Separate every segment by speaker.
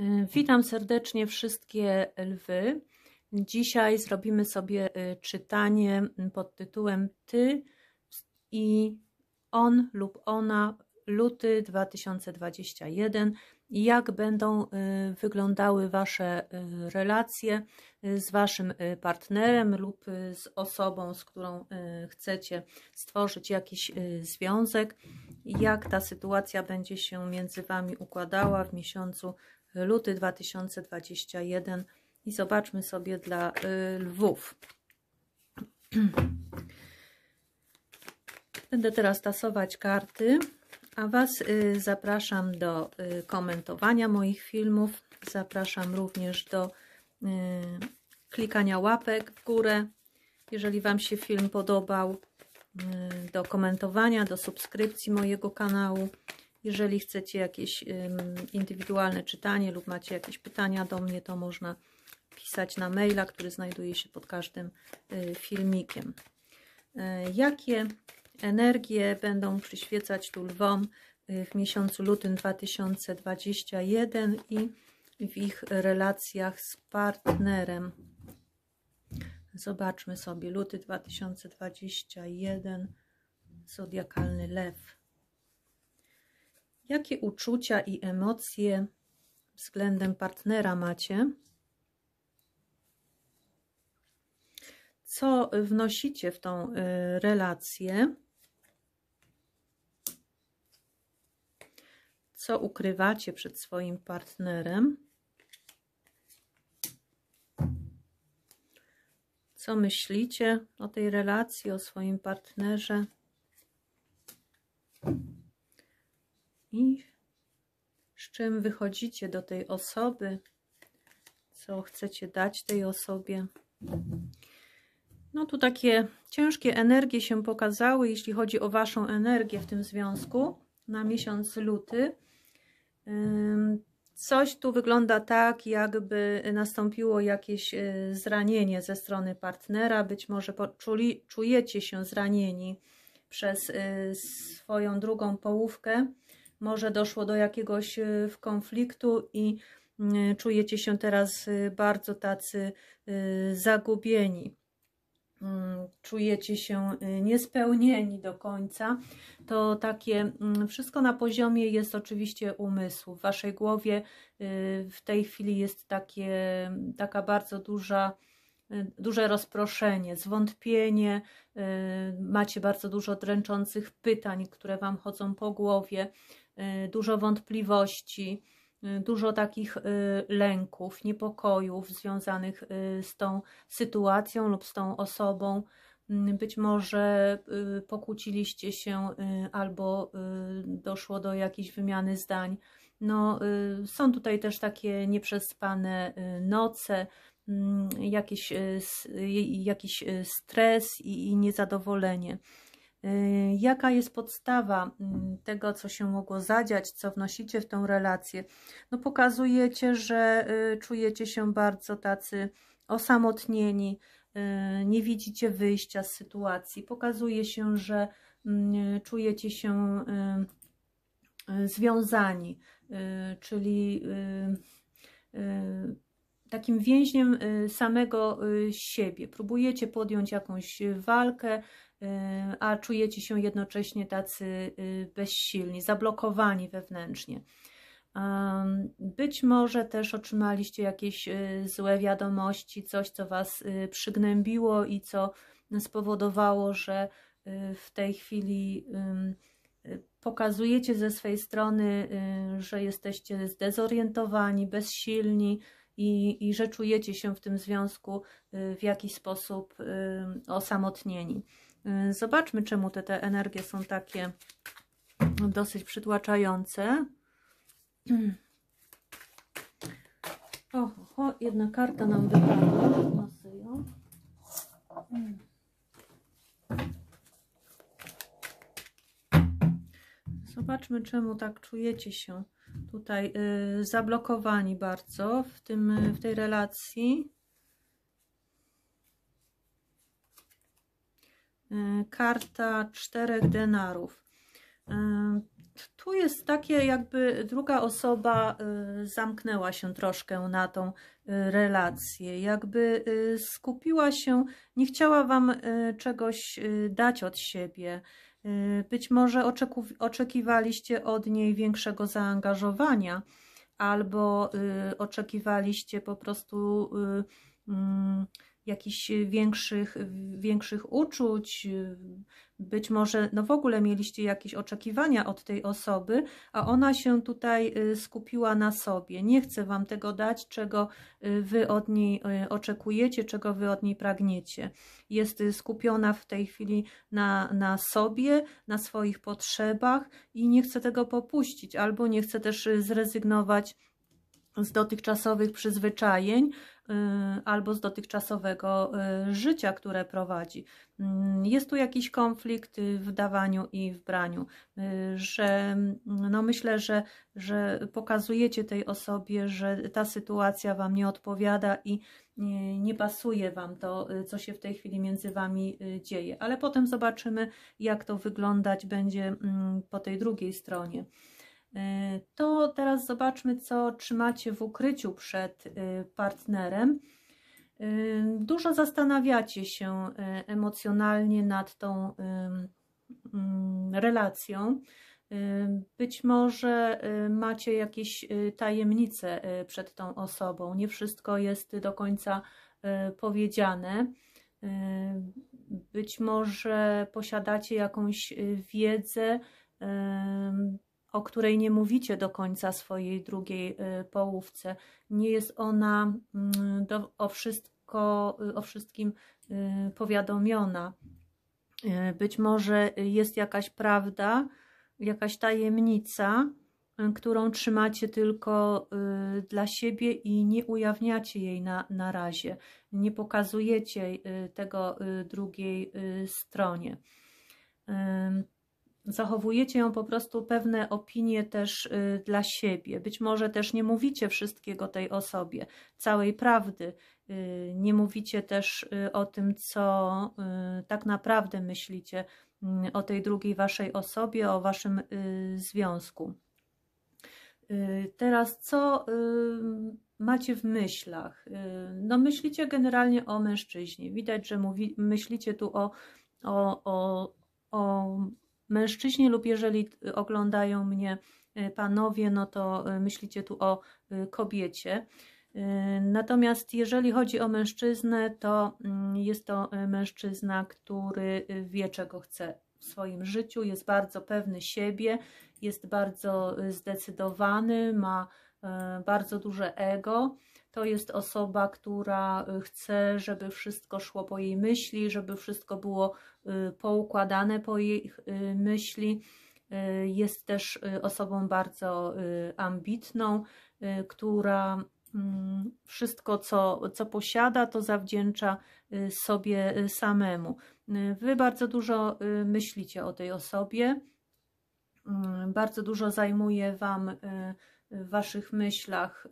Speaker 1: Y, witam serdecznie wszystkie lwy. Dzisiaj zrobimy sobie y, czytanie y, pod tytułem Ty i on lub ona luty 2021. Jak będą wyglądały Wasze relacje z Waszym partnerem lub z osobą, z którą chcecie stworzyć jakiś związek? Jak ta sytuacja będzie się między Wami układała w miesiącu luty 2021 i zobaczmy sobie dla y, lwów. Będę teraz tasować karty, a Was y, zapraszam do y, komentowania moich filmów. Zapraszam również do klikania łapek w górę, jeżeli Wam się film podobał, do komentowania, do subskrypcji mojego kanału. Jeżeli chcecie jakieś indywidualne czytanie lub macie jakieś pytania do mnie, to można pisać na maila, który znajduje się pod każdym e, filmikiem. E, jakie energie będą przyświecać tu lwom e, w miesiącu lutym 2021 i w ich relacjach z partnerem? Zobaczmy sobie luty 2021, zodiakalny lew. Jakie uczucia i emocje względem partnera macie? Co wnosicie w tą y, relację? Co ukrywacie przed swoim partnerem? Co myślicie o tej relacji, o swoim partnerze? i z czym wychodzicie do tej osoby, co chcecie dać tej osobie. No tu takie ciężkie energie się pokazały, jeśli chodzi o Waszą energię w tym związku na miesiąc luty. Coś tu wygląda tak, jakby nastąpiło jakieś y, zranienie ze strony partnera. Być może poczuli, czujecie się zranieni przez y, swoją drugą połówkę może doszło do jakiegoś e, konfliktu i mm, e, czujecie się teraz e, bardzo tacy zagubieni mm, czujecie się niespełnieni do końca, to takie mm, wszystko na poziomie jest oczywiście umysłu. W waszej głowie w tej chwili jest takie, taka bardzo duża, duże rozproszenie, zwątpienie, macie bardzo dużo dręczących pytań, które wam chodzą po głowie, Y, dużo wątpliwości, y, dużo takich y, lęków, niepokojów związanych z tą sytuacją lub z tą osobą. Mm, być może pokłóciliście się albo doszło do jakiejś wymiany zdań. No, są tutaj też takie nieprzespane noce, mm, jakiś, jakiś stres i niezadowolenie. Y, jaka jest podstawa mm, tego, co się mogło zadziać, co wnosicie w tą relację. No pokazujecie, że y, czujecie się bardzo tacy osamotnieni, y, nie widzicie wyjścia z sytuacji. Pokazuje się, że mm, czujecie się związani, czyli takim więźniem samego siebie. Próbujecie podjąć jakąś walkę, Y, a czujecie się jednocześnie tacy y, bezsilni, zablokowani wewnętrznie. Być może też otrzymaliście jakieś y, złe wiadomości, coś, co Was przygnębiło i co spowodowało, że w tej chwili pokazujecie ze swej strony, że jesteście zdezorientowani, bezsilni i, i że czujecie się w tym związku w jakiś sposób osamotnieni. Y, zobaczmy, czemu te, te energie są takie dosyć przytłaczające. O, jedna karta nam wypadła. Zobaczmy, czemu tak czujecie się tutaj y, zablokowani bardzo w, tym, y, w tej relacji. E, karta czterech denarów. E, tu jest takie, jakby druga osoba e, zamknęła się troszkę na tą relację, jakby skupiła się, nie chciała Wam czegoś dać od siebie. Być może oczekiwaliście od niej większego zaangażowania, albo oczekiwaliście po prostu Mm, jakichś większych, większych uczuć, być może no w ogóle mieliście jakieś oczekiwania od tej osoby, a ona się tutaj y, skupiła na sobie. Nie chce Wam tego dać, czego y, Wy od niej y, oczekujecie, czego Wy od niej pragniecie. Jest skupiona w tej chwili na, na sobie, na swoich potrzebach i nie chce tego popuścić, albo nie chce też zrezygnować z dotychczasowych przyzwyczajeń, Y, albo z dotychczasowego y, życia, które prowadzi. Mm, jest tu jakiś konflikt w dawaniu i w braniu, y, że mm, no myślę, że, że pokazujecie tej osobie, że ta sytuacja Wam nie odpowiada i nie, nie pasuje Wam to, co się w tej chwili między Wami dzieje, ale potem zobaczymy, jak to wyglądać będzie mm, po tej drugiej stronie. To teraz zobaczmy, co trzymacie w ukryciu przed y, partnerem. Y, dużo zastanawiacie się y, emocjonalnie nad tą relacją. Być może macie jakieś tajemnice przed tą osobą. Nie wszystko jest do końca powiedziane. Być może posiadacie jakąś wiedzę, o której nie mówicie do końca swojej drugiej y, połówce. Nie jest ona mm, do, o, wszystko, y, o wszystkim y, powiadomiona. Być może jest jakaś prawda, jakaś tajemnica, którą trzymacie tylko dla siebie i nie ujawniacie jej na, na razie, nie pokazujecie tego drugiej stronie zachowujecie ją po prostu pewne opinie też y, dla siebie. Być może też nie mówicie wszystkiego tej osobie, całej prawdy. Y, nie mówicie też y, o tym, co tak naprawdę myślicie mm, o tej drugiej waszej osobie, o waszym związku. Teraz co macie w myślach? No myślicie generalnie o mężczyźnie. Widać, że mówi, myślicie tu o, o, o, o mężczyźni lub jeżeli y, oglądają mnie y, panowie, no to y, myślicie tu o kobiecie. Natomiast jeżeli chodzi o mężczyznę, to mm, jest to mężczyzna, który wie, czego chce w swoim życiu, jest bardzo pewny siebie, jest bardzo zdecydowany, ma bardzo duże ego to jest osoba, która y, chce, żeby wszystko szło po jej myśli, żeby wszystko było y, poukładane po jej y, myśli. Jest też osobą bardzo ambitną, która mm, wszystko, co, co posiada, to zawdzięcza sobie samemu. Wy bardzo dużo myślicie o tej osobie, mm, bardzo dużo zajmuje Wam w Waszych myślach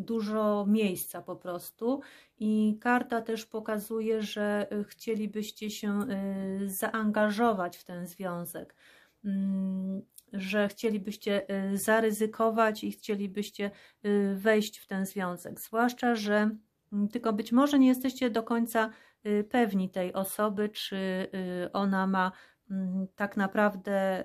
Speaker 1: dużo miejsca po prostu i karta też pokazuje, że y, chcielibyście się y, zaangażować w ten związek, mm, że chcielibyście y, zaryzykować i chcielibyście wejść w ten związek, zwłaszcza, że mm, tylko być może nie jesteście do końca pewni tej osoby, czy ona ma mm, tak naprawdę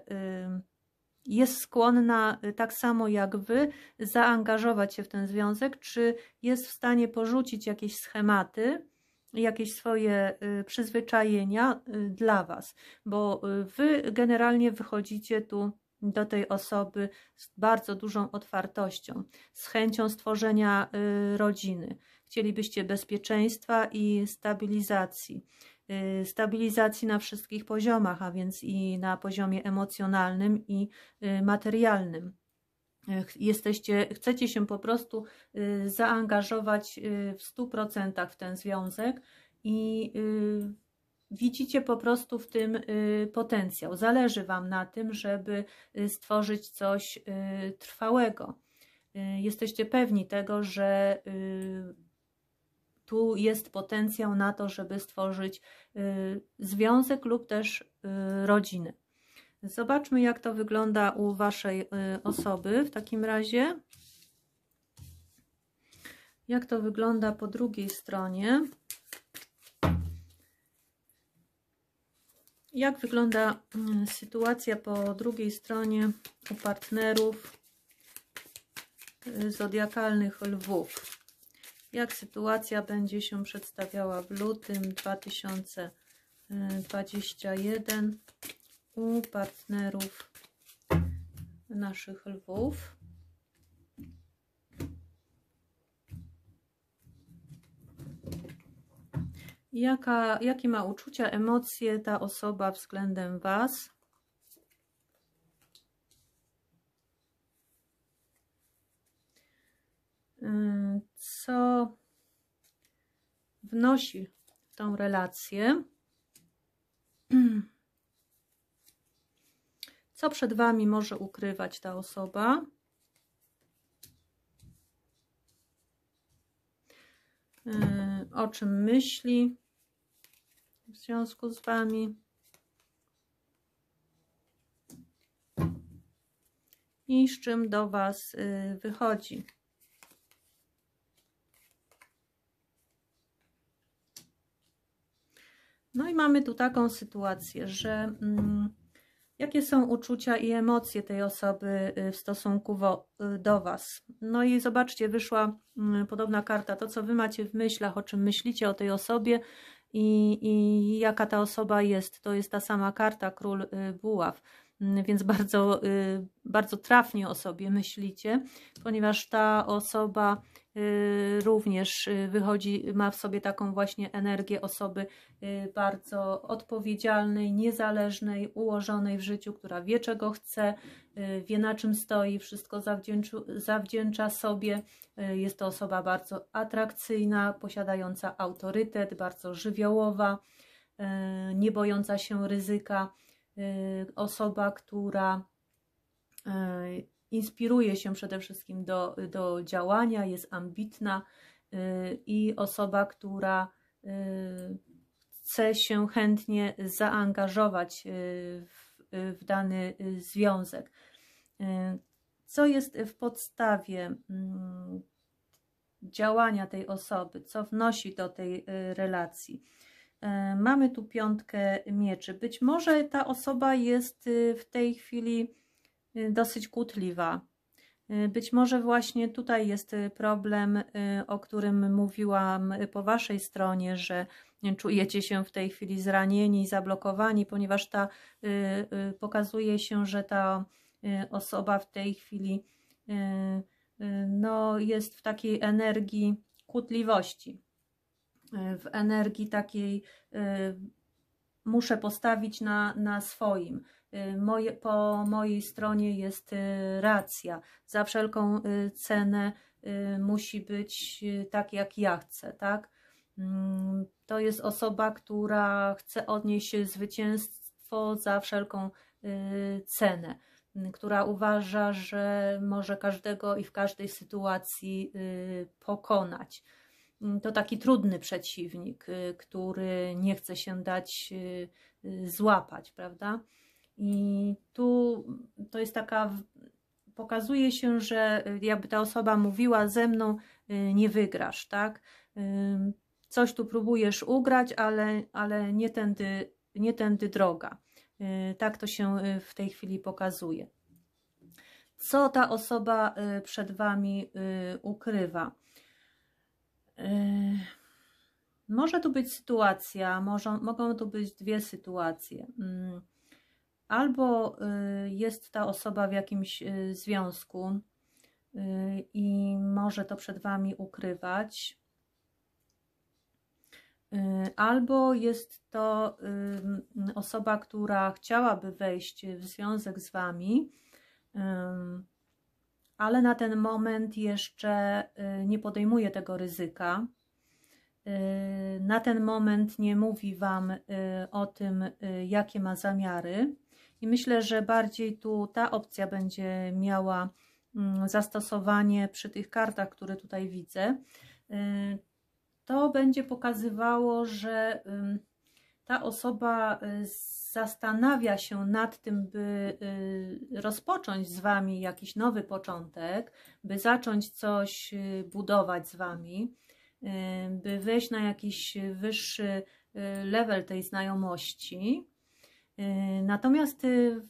Speaker 1: jest skłonna y, tak samo jak wy zaangażować się w ten związek, czy jest w stanie porzucić jakieś schematy, jakieś swoje y, przyzwyczajenia y, dla was, bo wy generalnie wychodzicie tu do tej osoby z bardzo dużą otwartością, z chęcią stworzenia rodziny. Chcielibyście bezpieczeństwa i stabilizacji. Y, stabilizacji na wszystkich poziomach, a więc i na poziomie emocjonalnym i y, materialnym. Jesteście, chcecie się po prostu y, zaangażować w 100% w ten związek i widzicie po prostu w tym potencjał. Zależy Wam na tym, żeby stworzyć coś trwałego. Jesteście pewni tego, że tu jest potencjał na to, żeby stworzyć y, związek lub też y, rodziny. Zobaczmy, jak to wygląda u Waszej y, osoby w takim razie. Jak to wygląda po drugiej stronie. Jak wygląda mm, sytuacja po drugiej stronie u partnerów zodiakalnych lwów? jak sytuacja będzie się przedstawiała w lutym 2021 u partnerów naszych lwów. Jaka, jakie ma uczucia, emocje ta osoba względem Was? wnosi w tą relację. Co przed Wami może ukrywać ta osoba? E, o czym myśli w związku z Wami? I z czym do Was y, wychodzi? No i mamy tu taką sytuację, że mm, jakie są uczucia i emocje tej osoby y, w stosunku wo, y, do Was. No i zobaczcie, wyszła mm, podobna karta, to co Wy macie w myślach, o czym myślicie o tej osobie i, i jaka ta osoba jest. To jest ta sama karta, król y, buław mm, więc bardzo, y, bardzo trafnie o sobie myślicie, ponieważ ta osoba Y, również y, wychodzi, ma w sobie taką właśnie energię osoby y, bardzo odpowiedzialnej, niezależnej, ułożonej w życiu, która wie czego chce, wie na czym stoi, wszystko zawdzięcza sobie. Jest to osoba bardzo atrakcyjna, posiadająca autorytet, bardzo żywiołowa, nie bojąca się ryzyka, osoba, która inspiruje się przede wszystkim do, do działania, jest ambitna y, i osoba, która y, chce się chętnie zaangażować y, w, w dany związek. Co jest w podstawie mm, działania tej osoby, co wnosi do tej relacji? Mamy tu piątkę mieczy. Być może ta osoba jest w tej chwili Y, dosyć kłótliwa. Y, być może właśnie tutaj jest y, problem, o którym mówiłam po Waszej stronie, że czujecie się w tej chwili zranieni, zablokowani, ponieważ ta pokazuje się, że ta osoba w tej chwili no, jest w takiej energii kłótliwości, w energii takiej muszę postawić na, na swoim. Y, moje, po mojej stronie jest y, racja. Za wszelką y, cenę musi być tak, jak ja chcę, tak? Mm, to jest osoba, która chce odnieść zwycięstwo za wszelką cenę, która uważa, że może każdego i w każdej sytuacji pokonać. Mm, to taki trudny przeciwnik, który nie chce się dać złapać, prawda? I tu to jest taka, pokazuje się, że y, jakby ta osoba mówiła ze mną, y, nie wygrasz, tak? Y, coś tu próbujesz ugrać, ale, ale nie, tędy, nie tędy droga. Tak to się w tej chwili pokazuje. Co ta osoba przed Wami ukrywa? Może tu być sytuacja, może, mogą tu być dwie sytuacje. Mm albo y, jest ta osoba w jakimś y, związku y, i może to przed Wami ukrywać, albo jest to osoba, która chciałaby wejść w związek z Wami, ale na ten moment jeszcze nie podejmuje tego ryzyka. Na ten moment nie mówi Wam o tym, jakie ma zamiary i myślę, że bardziej tu ta opcja będzie miała mm, zastosowanie przy tych kartach, które tutaj widzę. Y, to będzie pokazywało, że ta osoba y, zastanawia się nad tym, by y, rozpocząć z Wami jakiś nowy początek, by zacząć coś budować z Wami, by wejść na jakiś wyższy level tej znajomości. Y, natomiast y,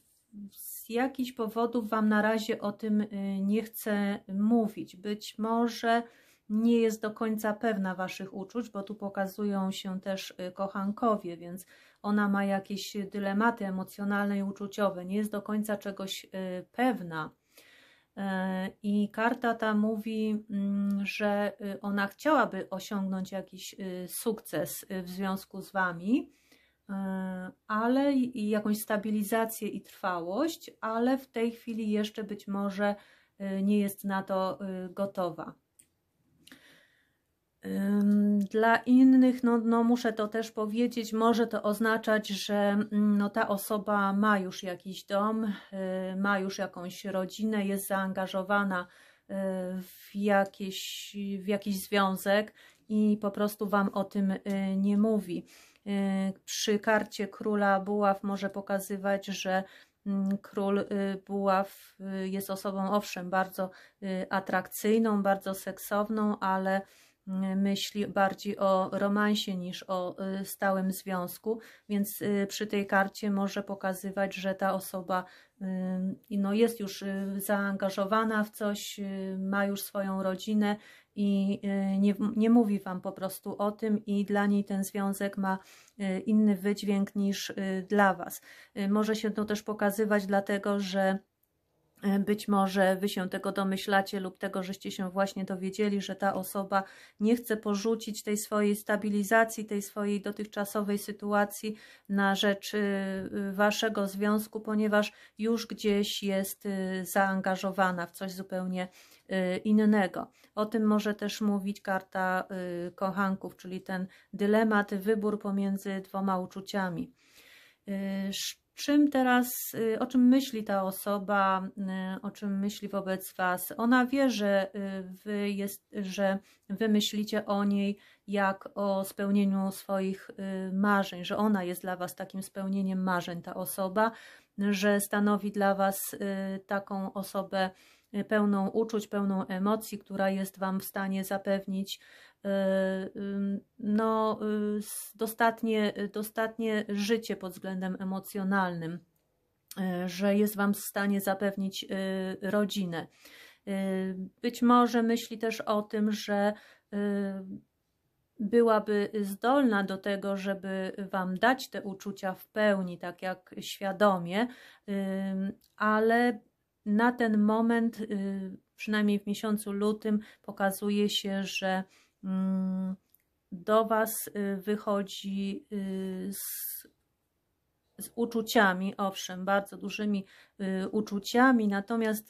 Speaker 1: z jakichś powodów Wam na razie o tym y, nie chcę mówić. Być może nie jest do końca pewna Waszych uczuć, bo tu pokazują się też kochankowie, więc ona ma jakieś dylematy emocjonalne i uczuciowe, nie jest do końca czegoś pewna. I karta ta mówi, mm, że ona chciałaby osiągnąć jakiś sukces w związku z Wami, E, ale i jakąś stabilizację i trwałość, ale w tej chwili jeszcze być może e, nie jest na to e, gotowa. Dla innych, no, no muszę to też powiedzieć, może to oznaczać, że mm, no, ta osoba ma już jakiś dom, ma już jakąś rodzinę, jest zaangażowana w, jakiś w jakiś związek i po prostu Wam o tym nie mówi. Y, przy karcie króla buław może pokazywać, że mm, król y, buław y, jest osobą owszem bardzo atrakcyjną, bardzo seksowną, ale myśli bardziej o romansie niż o y, stałym związku, więc y, przy tej karcie może pokazywać, że ta osoba y, no, jest już zaangażowana w coś, ma już swoją rodzinę i nie, nie mówi Wam po prostu o tym i dla niej ten związek ma inny wydźwięk niż dla Was. Może się to też pokazywać dlatego, że E, być może wy się tego domyślacie lub tego, żeście się właśnie dowiedzieli, że ta osoba nie chce porzucić tej swojej stabilizacji, tej swojej dotychczasowej sytuacji na rzecz y, y, waszego związku, ponieważ już gdzieś jest y, zaangażowana w coś zupełnie innego. O tym może też mówić karta kochanków, czyli ten dylemat, wybór pomiędzy dwoma uczuciami czym teraz, y, o czym myśli ta osoba, y, o czym myśli wobec Was. Ona wie, że y, wy, jest, że wy myślicie o niej jak o spełnieniu swoich marzeń, że ona jest dla Was takim spełnieniem marzeń, ta osoba, że stanowi dla Was taką osobę pełną uczuć, pełną emocji, która jest Wam w stanie zapewnić Y, no, y, dostatnie, y, dostatnie życie pod względem emocjonalnym, że jest Wam w stanie zapewnić rodzinę. Być może myśli też o tym, że byłaby zdolna do tego, żeby Wam dać te uczucia w pełni, tak jak świadomie, ale na ten moment, przynajmniej w miesiącu lutym, pokazuje się, że Mm, do Was y, wychodzi y, z, z uczuciami, owszem, bardzo dużymi y, uczuciami, natomiast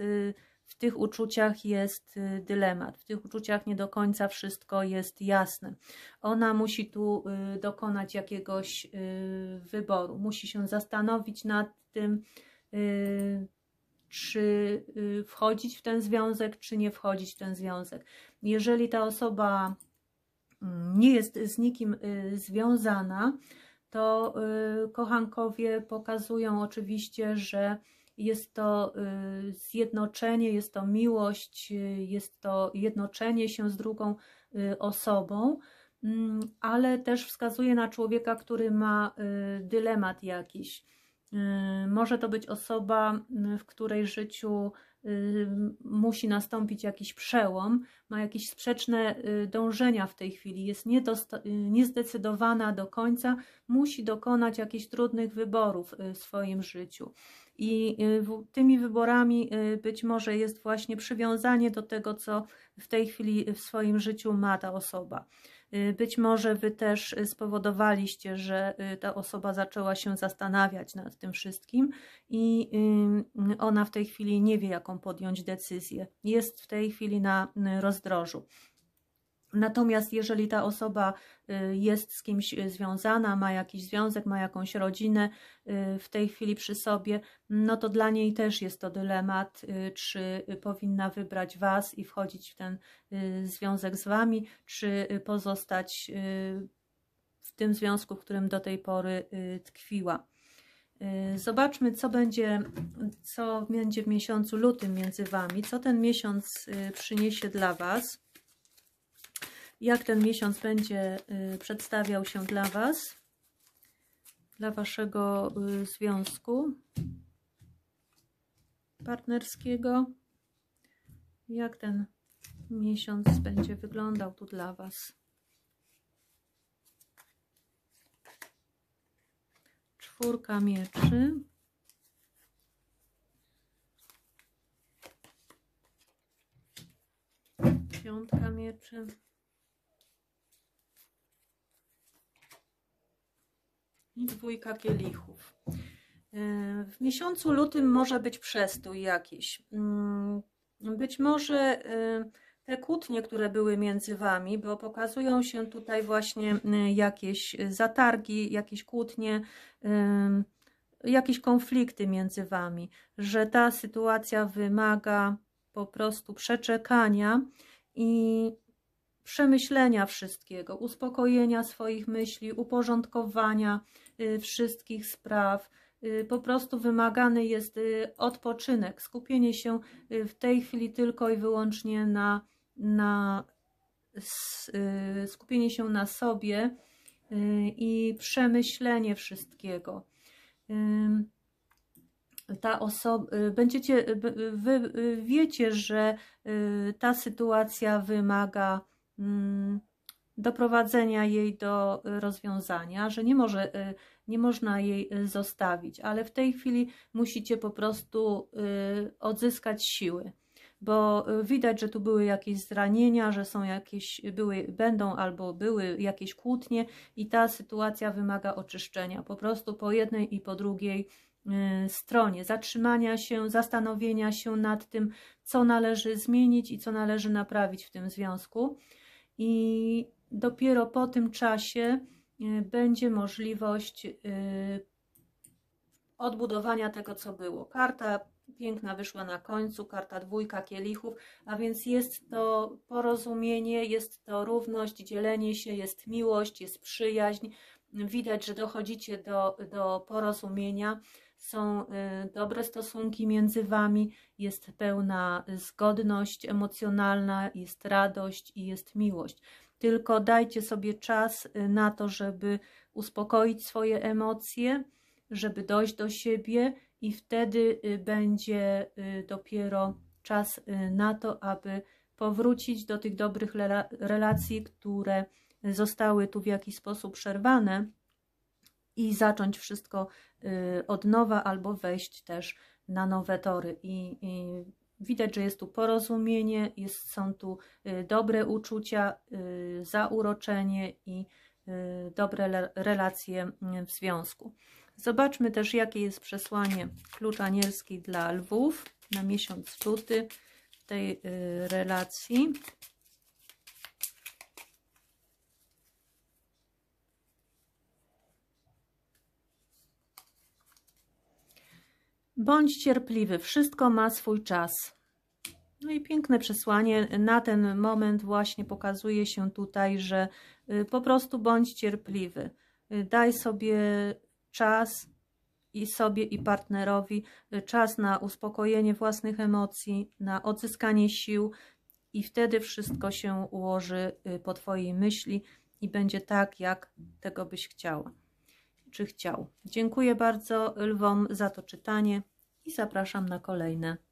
Speaker 1: w tych uczuciach jest dylemat, w tych uczuciach nie do końca wszystko jest jasne. Ona musi tu dokonać jakiegoś wyboru, musi się zastanowić nad tym, czy y, wchodzić w ten związek, czy nie wchodzić w ten związek. Jeżeli ta osoba mm, nie jest z nikim y, związana, to y, kochankowie pokazują oczywiście, że jest to zjednoczenie, jest to miłość, jest to jednoczenie się z drugą osobą, mm, ale też wskazuje na człowieka, który ma dylemat jakiś Y, może to być osoba, y, w której życiu y, musi nastąpić jakiś przełom, ma jakieś sprzeczne dążenia w tej chwili, jest niezdecydowana do końca, musi dokonać jakichś trudnych wyborów w swoim życiu. I tymi wyborami być może jest właśnie przywiązanie do tego, co w tej chwili w swoim życiu ma ta osoba. Y, być może Wy też y, spowodowaliście, że y, ta osoba zaczęła się zastanawiać nad tym wszystkim i ona w tej chwili nie wie, jaką podjąć decyzję. Jest w tej chwili na rozdrożu. Natomiast jeżeli ta osoba y, jest z kimś y, związana, ma jakiś związek, ma jakąś rodzinę y, w tej chwili przy sobie, no to dla niej też jest to dylemat, czy powinna wybrać Was i wchodzić w ten związek z Wami, czy pozostać w tym związku, w którym do tej pory tkwiła. Zobaczmy, co będzie, co będzie w miesiącu lutym między Wami, co ten miesiąc przyniesie dla Was jak ten miesiąc będzie y, przedstawiał się dla Was, dla Waszego y, związku partnerskiego, jak ten miesiąc będzie wyglądał tu dla Was. Czwórka mieczy. Piątka mieczy. i dwójka kielichów. E, w miesiącu lutym może być przestój jakiś. Mm, być może e, te kłótnie, które były między wami, bo pokazują się tutaj właśnie e, jakieś zatargi, jakieś kłótnie, jakieś konflikty między wami, że ta sytuacja wymaga po prostu przeczekania i przemyślenia wszystkiego, uspokojenia swoich myśli, uporządkowania y, wszystkich spraw. Y, po prostu wymagany jest y, odpoczynek, skupienie się w tej chwili tylko i wyłącznie na, na skupienie się na sobie i przemyślenie wszystkiego. Ta osoba, będziecie, wy wiecie, że ta sytuacja wymaga Mm, doprowadzenia jej do y, rozwiązania, że nie, może, y, nie można jej y, zostawić, ale w tej chwili musicie po prostu odzyskać siły, bo widać, że tu były jakieś zranienia, że są jakieś, były, będą albo były jakieś kłótnie i ta sytuacja wymaga oczyszczenia, po prostu po jednej i po drugiej stronie, zatrzymania się, zastanowienia się nad tym, co należy zmienić i co należy naprawić w tym związku i dopiero po tym czasie y, będzie możliwość y, odbudowania tego, co było. Karta piękna wyszła na końcu, karta dwójka kielichów, a więc jest to porozumienie, jest to równość, dzielenie się, jest miłość, jest przyjaźń. Widać, że dochodzicie do, do porozumienia są y, dobre stosunki między wami, jest pełna zgodność emocjonalna, jest radość i jest miłość. Tylko dajcie sobie czas y, na to, żeby uspokoić swoje emocje, żeby dojść do siebie, i wtedy y, będzie dopiero czas na to, aby powrócić do tych dobrych relacji, które zostały tu w jakiś sposób przerwane i zacząć wszystko y, od nowa albo wejść też na nowe tory. I, i widać, że jest tu porozumienie, jest, są tu y, dobre uczucia, y, zauroczenie i dobre relacje mm, w związku. Zobaczmy też, jakie jest przesłanie klucz anielski dla lwów na miesiąc luty w tej relacji. Bądź cierpliwy, wszystko ma swój czas. No i piękne przesłanie. Na ten moment właśnie pokazuje się tutaj, że y, po prostu bądź cierpliwy. Y, daj sobie czas i sobie i partnerowi y, czas na uspokojenie własnych emocji, na odzyskanie sił i wtedy wszystko się ułoży po Twojej myśli i będzie tak, jak tego byś chciała czy chciał. Dziękuję bardzo lwom za to czytanie i zapraszam na kolejne.